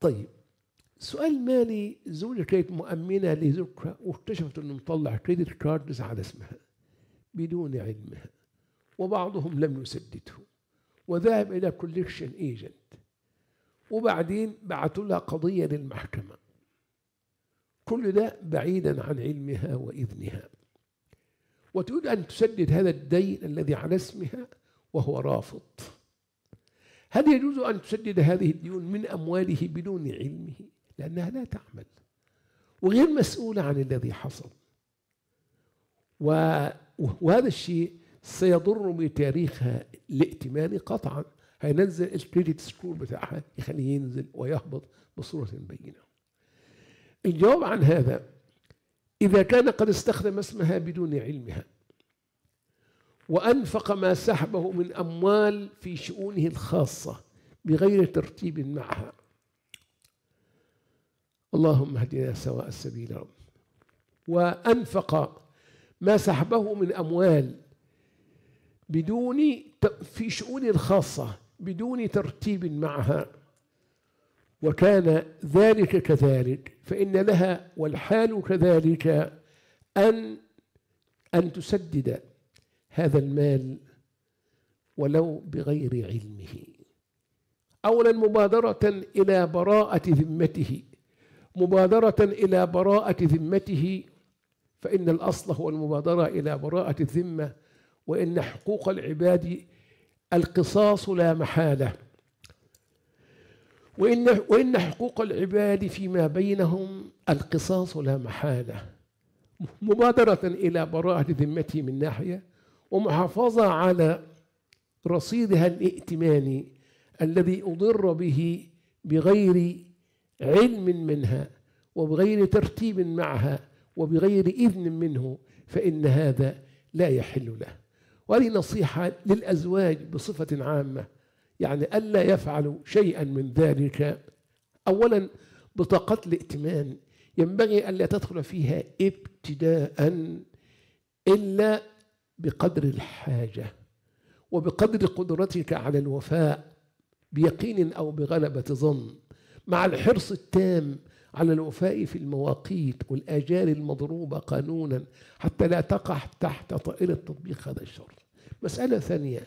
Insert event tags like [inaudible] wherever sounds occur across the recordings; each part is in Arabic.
طيب سؤال مالي زوجة كانت مؤمنة لزوجها واكتشفت انه مطلع كريدت كاردز على اسمها بدون علمها وبعضهم لم يسدده وذهب الى كوليكشن ايجنت وبعدين بعثوا لها قضية للمحكمة كل ده بعيدا عن علمها وإذنها وتريد أن تسدد هذا الدين الذي على اسمها وهو رافض هل يجوز أن تسدد هذه الديون من أمواله بدون علمه لأنها لا تعمل وغير مسؤولة عن الذي حصل وهذا الشيء سيضر بتاريخها الائتماني قطعا هينزل الكريدت سكور بتاعها يخليه ينزل ويهبط بصورة بينة الجواب عن هذا إذا كان قد استخدم اسمها بدون علمها وأنفق ما سحبه من أموال في شؤونه الخاصة بغير ترتيب معها اللهم اهدنا سواء السبيل رب وأنفق ما سحبه من أموال بدون في شؤون الخاصة بدون ترتيب معها وكان ذلك كذلك فإن لها والحال كذلك أن أن تسدد هذا المال ولو بغير علمه اولا مبادره الى براءه ذمته مبادره الى براءه ذمته فان الاصل هو المبادره الى براءه الذمه وان حقوق العباد القصاص لا محاله وإن وإن حقوق العباد فيما بينهم القصاص لا محالة مبادرة إلى براءة ذمته من ناحية ومحافظة على رصيدها الائتماني الذي أضر به بغير علم منها وبغير ترتيب معها وبغير إذن منه فإن هذا لا يحل له وهذه نصيحة للأزواج بصفة عامة يعني ألا يفعلوا شيئا من ذلك أولا بطاقات الائتمان ينبغي ألا تدخل فيها ابتداء إلا بقدر الحاجة وبقدر قدرتك على الوفاء بيقين أو بغلبة ظن مع الحرص التام على الوفاء في المواقيت والآجال المضروبة قانونا حتى لا تقع تحت طائلة تطبيق هذا الشر مسألة ثانية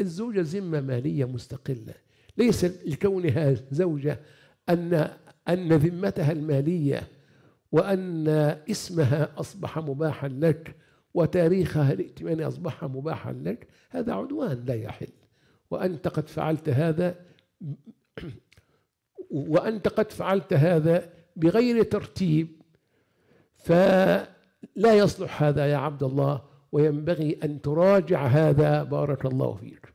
الزوجة ذمة مالية مستقلة ليس لكونها زوجة أن أن ذمتها المالية وأن اسمها أصبح مباحا لك وتاريخها الائتماني أصبح مباحا لك هذا عدوان لا يحل وأنت قد فعلت هذا [clears throat] وأنت قد فعلت هذا بغير ترتيب فلا يصلح هذا يا عبد الله وينبغي أن تراجع هذا بارك الله فيك